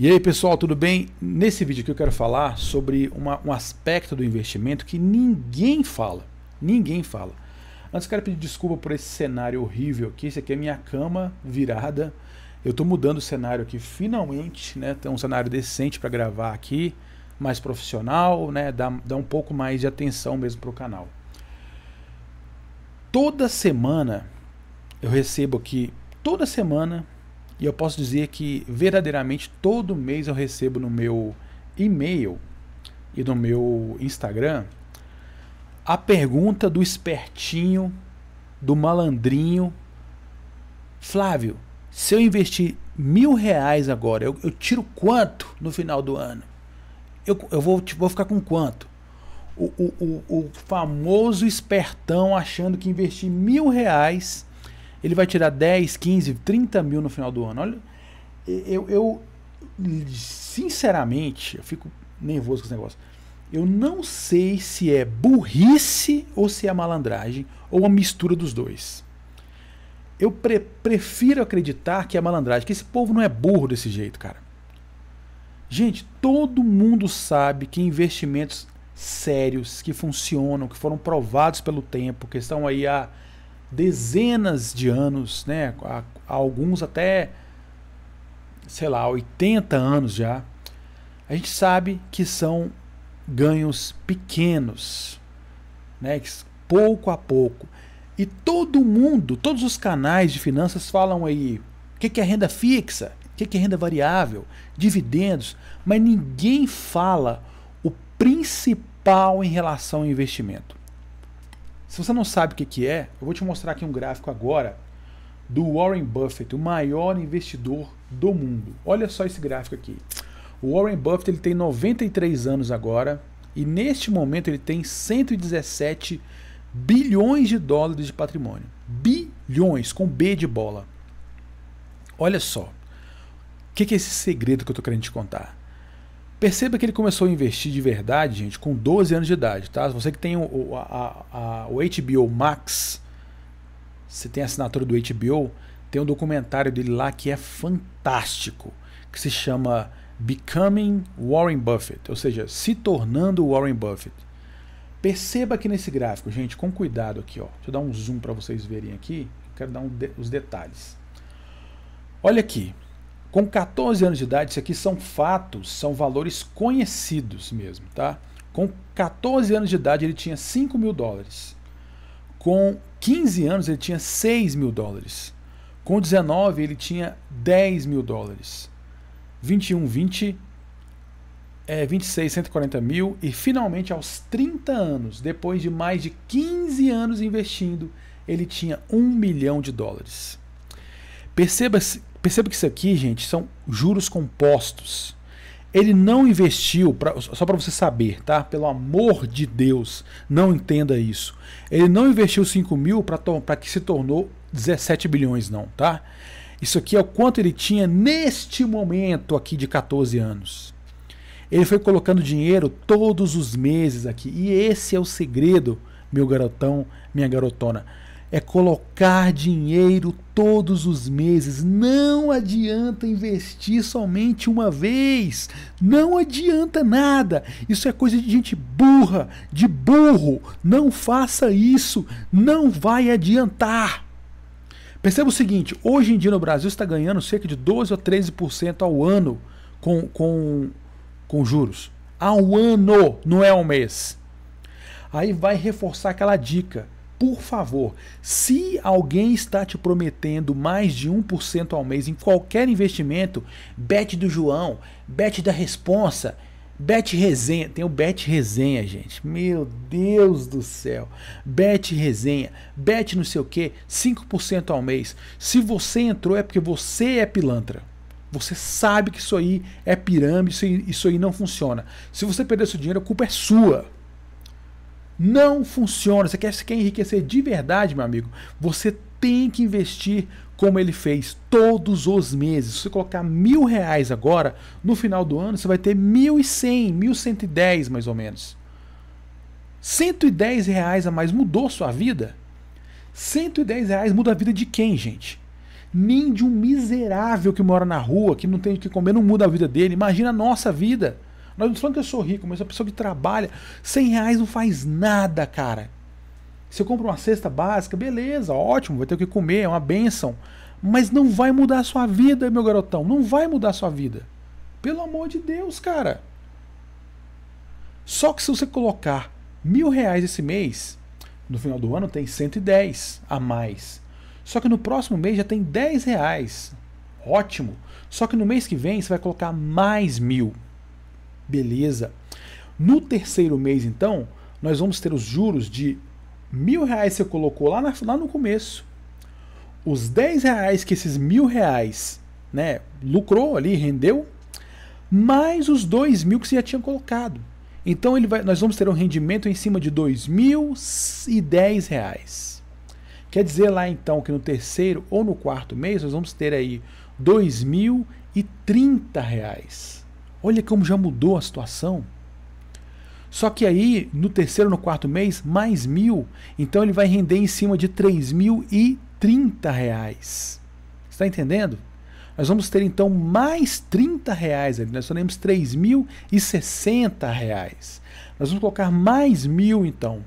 E aí pessoal, tudo bem? Nesse vídeo aqui eu quero falar sobre uma, um aspecto do investimento que ninguém fala. Ninguém fala. Antes quero pedir desculpa por esse cenário horrível aqui. Esse aqui é minha cama virada. Eu estou mudando o cenário aqui finalmente, né? Tem um cenário decente para gravar aqui, mais profissional, né? Dá, dá um pouco mais de atenção mesmo para o canal. Toda semana eu recebo aqui, toda semana e eu posso dizer que verdadeiramente todo mês eu recebo no meu e-mail e no meu Instagram a pergunta do espertinho, do malandrinho. Flávio, se eu investir mil reais agora, eu, eu tiro quanto no final do ano? Eu, eu vou, vou ficar com quanto? O, o, o, o famoso espertão achando que investir mil reais ele vai tirar 10, 15, 30 mil no final do ano. Olha, eu, eu sinceramente, eu fico nervoso com esse negócio. Eu não sei se é burrice ou se é malandragem ou a mistura dos dois. Eu pre prefiro acreditar que é malandragem, que esse povo não é burro desse jeito, cara. Gente, todo mundo sabe que investimentos sérios, que funcionam, que foram provados pelo tempo, que estão aí há a dezenas de anos, né? Há, alguns até, sei lá, 80 anos já. A gente sabe que são ganhos pequenos, né? pouco a pouco. E todo mundo, todos os canais de finanças falam aí o que é renda fixa, o que é renda variável, dividendos, mas ninguém fala o principal em relação ao investimento. Se você não sabe o que, que é, eu vou te mostrar aqui um gráfico agora do Warren Buffett, o maior investidor do mundo. Olha só esse gráfico aqui. O Warren Buffett ele tem 93 anos agora e neste momento ele tem 117 bilhões de dólares de patrimônio. Bilhões, com B de bola. Olha só. O que, que é esse segredo que eu estou querendo te contar? Perceba que ele começou a investir de verdade, gente, com 12 anos de idade, tá? Você que tem o, a, a, o HBO Max, você tem a assinatura do HBO, tem um documentário dele lá que é fantástico, que se chama Becoming Warren Buffett, ou seja, se tornando Warren Buffett. Perceba aqui nesse gráfico, gente, com cuidado aqui, ó. Deixa eu dar um zoom para vocês verem aqui. quero dar um de os detalhes. Olha aqui, com 14 anos de idade, isso aqui são fatos, são valores conhecidos mesmo, tá? Com 14 anos de idade, ele tinha 5 mil dólares. Com 15 anos, ele tinha 6 mil dólares. Com 19, ele tinha 10 mil dólares. 21, 20, é, 26, 140 mil. E finalmente, aos 30 anos, depois de mais de 15 anos investindo, ele tinha 1 milhão de dólares. Perceba-se Perceba que isso aqui, gente, são juros compostos. Ele não investiu, pra, só para você saber, tá? Pelo amor de Deus, não entenda isso. Ele não investiu 5 mil para que se tornou 17 bilhões, não, tá? Isso aqui é o quanto ele tinha neste momento aqui de 14 anos. Ele foi colocando dinheiro todos os meses aqui. E esse é o segredo, meu garotão, minha garotona é colocar dinheiro todos os meses. Não adianta investir somente uma vez. Não adianta nada. Isso é coisa de gente burra, de burro. Não faça isso. Não vai adiantar. Perceba o seguinte: hoje em dia no Brasil está ganhando cerca de 12 ou 13% ao ano com, com, com juros. Ao ano, não é ao mês. Aí vai reforçar aquela dica por favor, se alguém está te prometendo mais de 1% ao mês em qualquer investimento, bet do João, bet da responsa, bet resenha, tem o bet resenha, gente. Meu Deus do céu. Bet resenha, bet não sei o que, 5% ao mês. Se você entrou é porque você é pilantra. Você sabe que isso aí é pirâmide, isso aí, isso aí não funciona. Se você perder seu dinheiro, a culpa é sua. Não funciona. Você quer, você quer enriquecer de verdade, meu amigo? Você tem que investir como ele fez todos os meses. Se você colocar mil reais agora, no final do ano você vai ter mil e cem, mil cento e dez mais ou menos. Cento e dez reais a mais mudou sua vida? Cento e dez reais muda a vida de quem, gente? Nem de um miserável que mora na rua, que não tem o que comer, não muda a vida dele. Imagina a nossa vida. Nós não falando que eu sou rico, mas a pessoa que trabalha, 100 reais não faz nada, cara. Se eu compro uma cesta básica, beleza, ótimo, vai ter o que comer, é uma benção. Mas não vai mudar a sua vida, meu garotão. Não vai mudar a sua vida. Pelo amor de Deus, cara. Só que se você colocar mil reais esse mês, no final do ano tem 110 a mais. Só que no próximo mês já tem 10 reais. Ótimo. Só que no mês que vem você vai colocar mais mil. Beleza. No terceiro mês, então, nós vamos ter os juros de mil reais que você colocou lá, na, lá no começo. Os dez reais que esses mil reais né, lucrou ali, rendeu, mais os dois mil que você já tinha colocado. Então ele vai, nós vamos ter um rendimento em cima de dois mil e dez reais. Quer dizer lá então que no terceiro ou no quarto mês nós vamos ter aí dois mil e trinta reais. Olha como já mudou a situação. Só que aí, no terceiro, no quarto mês, mais mil. Então ele vai render em cima de 3.030 reais. Está entendendo? Nós vamos ter então mais 30 reais ali. Nós teremos 3.060 reais. Nós vamos colocar mais mil então.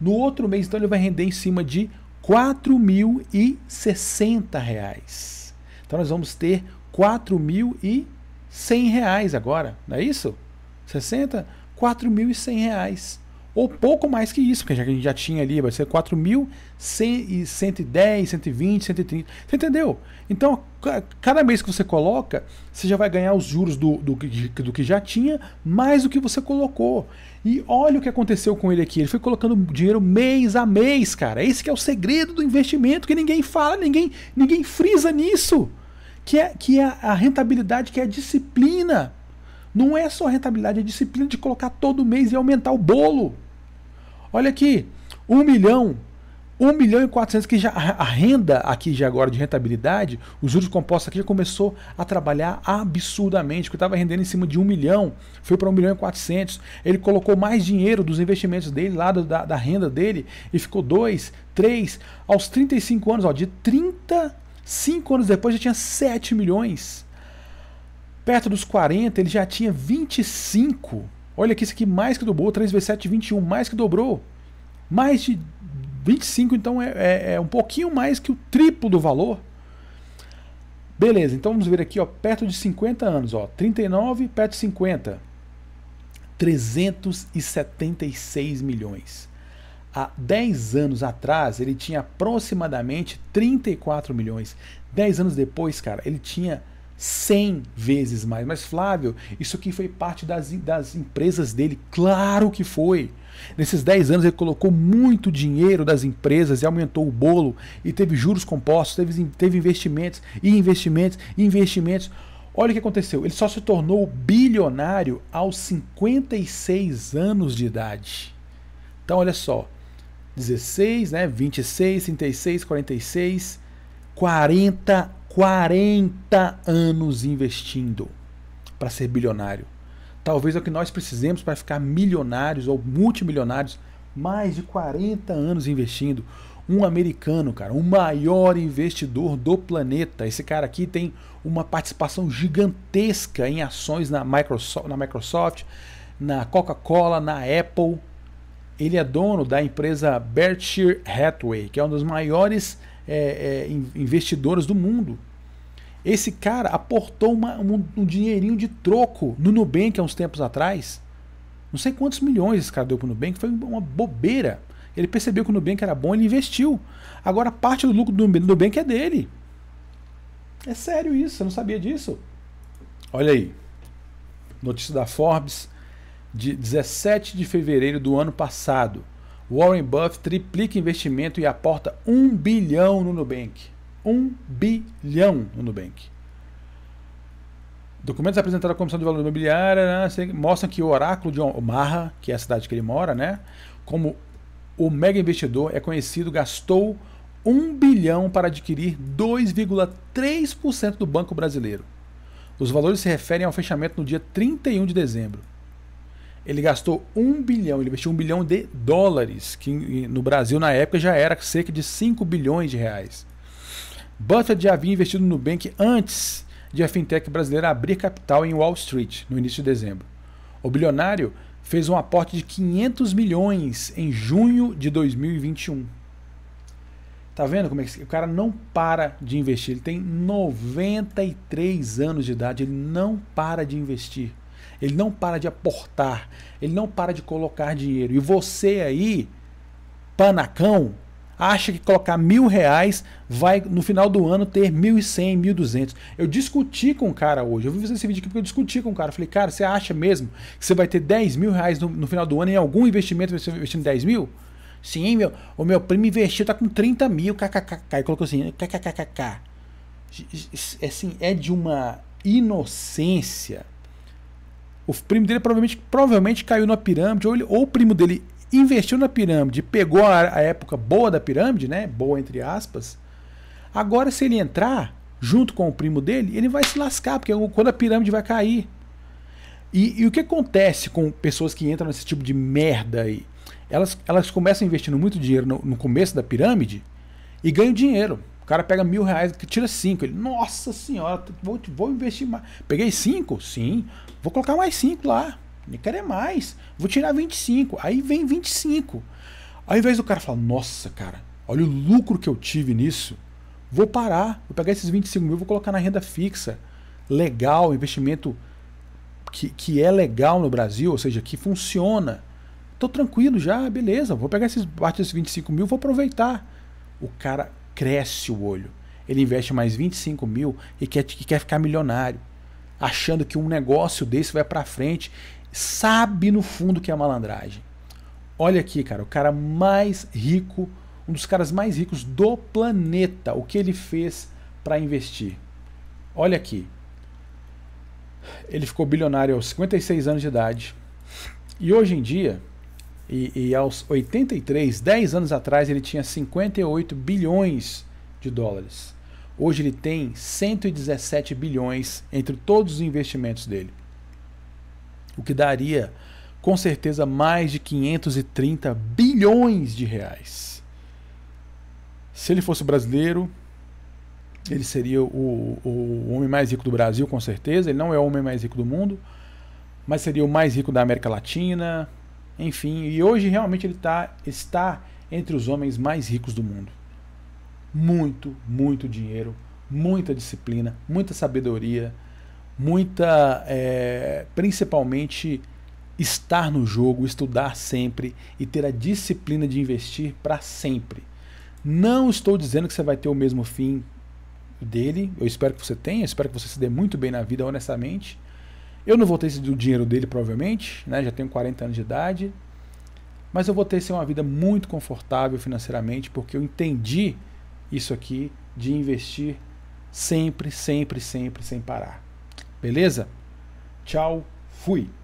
No outro mês, então, ele vai render em cima de 4.060 reais. Então nós vamos ter 4.060 100 reais agora, não é isso? 60? 4.100 reais. Ou pouco mais que isso, porque já, a gente já tinha ali, vai ser 4.110, 120, 130. Você entendeu? Então, cada mês que você coloca, você já vai ganhar os juros do, do, do que já tinha, mais o que você colocou. E olha o que aconteceu com ele aqui. Ele foi colocando dinheiro mês a mês, cara. Esse que é o segredo do investimento, que ninguém fala, ninguém, ninguém frisa nisso que é, que é a rentabilidade, que é a disciplina. Não é só a rentabilidade, é a disciplina de colocar todo mês e aumentar o bolo. Olha aqui, 1 milhão, 1 milhão e 400, que já, a renda aqui já agora de rentabilidade, os juros compostos aqui já começou a trabalhar absurdamente, que estava rendendo em cima de 1 milhão, foi para 1 milhão e 400, ele colocou mais dinheiro dos investimentos dele, lá da, da renda dele, e ficou 2, 3, aos 35 anos, ó, de 30 Cinco anos depois já tinha 7 milhões. Perto dos 40, ele já tinha 25. Olha que isso aqui mais que dobrou. 3 vezes 7, 21, mais que dobrou. Mais de 25, então é, é, é um pouquinho mais que o triplo do valor. Beleza, então vamos ver aqui, ó, perto de 50 anos, ó, 39, perto de 50, 376 milhões. Há 10 anos atrás, ele tinha aproximadamente 34 milhões. 10 anos depois, cara, ele tinha 100 vezes mais. Mas, Flávio, isso aqui foi parte das, das empresas dele? Claro que foi. Nesses 10 anos, ele colocou muito dinheiro das empresas e aumentou o bolo, e teve juros compostos, teve, teve investimentos, e investimentos, e investimentos. Olha o que aconteceu. Ele só se tornou bilionário aos 56 anos de idade. Então, olha só. 16, né? 26, 36, 46, 40, 40 anos investindo para ser bilionário. Talvez é o que nós precisemos para ficar milionários ou multimilionários, mais de 40 anos investindo. Um americano, cara, o maior investidor do planeta. Esse cara aqui tem uma participação gigantesca em ações na Microsoft, na, Microsoft, na Coca-Cola, na Apple ele é dono da empresa Berkshire Hathaway, que é um dos maiores é, é, investidores do mundo. Esse cara aportou uma, um, um, dinheirinho de troco no Nubank há uns tempos atrás. Não sei quantos milhões esse cara deu para o Nubank, foi uma bobeira. Ele percebeu que o Nubank era bom, ele investiu. Agora parte do lucro do Nubank é dele. É sério isso, você não sabia disso? Olha aí. Notícia da Forbes de 17 de fevereiro do ano passado. Warren Buffett triplica investimento e aporta 1 bilhão no Nubank. 1 bilhão no Nubank. Documentos apresentados à Comissão de Valor Imobiliário né, mostram que o oráculo de Omaha, que é a cidade que ele mora, né, como o mega investidor é conhecido, gastou 1 bilhão para adquirir 2,3% do Banco Brasileiro. Os valores se referem ao fechamento no dia 31 de dezembro ele gastou um bilhão, ele investiu um bilhão de dólares, que no Brasil na época já era cerca de 5 bilhões de reais. Buffett já havia investido no Nubank antes de a fintech brasileira abrir capital em Wall Street no início de dezembro. O bilionário fez um aporte de 500 milhões em junho de 2021. Tá vendo como é que o cara não para de investir? Ele tem 93 anos de idade, ele não para de investir ele não para de aportar, ele não para de colocar dinheiro. E você aí, panacão, acha que colocar mil reais vai no final do ano ter mil e cem, mil duzentos. Eu discuti com um cara hoje, eu vi esse vídeo aqui porque eu discuti com um cara. Eu falei, cara, você acha mesmo que você vai ter dez mil reais no, no final do ano em algum investimento você investindo dez mil? Sim, meu, o meu primo investiu, tá com 30 mil, kkkk, e colocou assim, kkkk. É assim, é de uma inocência o primo dele provavelmente, provavelmente caiu na pirâmide, ou, ele, ou o primo dele investiu na pirâmide, pegou a, a época boa da pirâmide, né? Boa entre aspas. Agora, se ele entrar junto com o primo dele, ele vai se lascar, porque é quando a pirâmide vai cair. E, e o que acontece com pessoas que entram nesse tipo de merda aí? Elas, elas começam investindo muito dinheiro no, no começo da pirâmide e ganham dinheiro. O cara pega mil reais, tira cinco. Ele, nossa senhora, vou, vou investir mais. Peguei cinco? Sim. Vou colocar mais cinco lá. nem quero é mais. Vou tirar 25. Aí vem 25. Ao invés do cara falar, nossa, cara, olha o lucro que eu tive nisso. Vou parar, vou pegar esses 25 mil, vou colocar na renda fixa. Legal, investimento que, que é legal no Brasil, ou seja, que funciona. Tô tranquilo já, beleza. Vou pegar esses, parte desses 25 mil, vou aproveitar. O cara cresce o olho. Ele investe mais 25 mil e quer, e quer ficar milionário, achando que um negócio desse vai para frente. Sabe no fundo que é malandragem. Olha aqui, cara, o cara mais rico, um dos caras mais ricos do planeta, o que ele fez para investir. Olha aqui. Ele ficou bilionário aos 56 anos de idade. E hoje em dia, e, e aos 83, 10 anos atrás, ele tinha 58 bilhões de dólares. Hoje ele tem 117 bilhões entre todos os investimentos dele. O que daria, com certeza, mais de 530 bilhões de reais. Se ele fosse brasileiro, ele seria o, o homem mais rico do Brasil, com certeza. Ele não é o homem mais rico do mundo, mas seria o mais rico da América Latina, enfim, e hoje realmente ele tá, está entre os homens mais ricos do mundo. Muito, muito dinheiro, muita disciplina, muita sabedoria, muita, é, principalmente, estar no jogo, estudar sempre e ter a disciplina de investir para sempre. Não estou dizendo que você vai ter o mesmo fim dele, eu espero que você tenha, eu espero que você se dê muito bem na vida, honestamente. Eu não vou ter o dinheiro dele, provavelmente, né? já tenho 40 anos de idade, mas eu vou ter sim, uma vida muito confortável financeiramente, porque eu entendi isso aqui de investir sempre, sempre, sempre, sem parar. Beleza? Tchau, fui!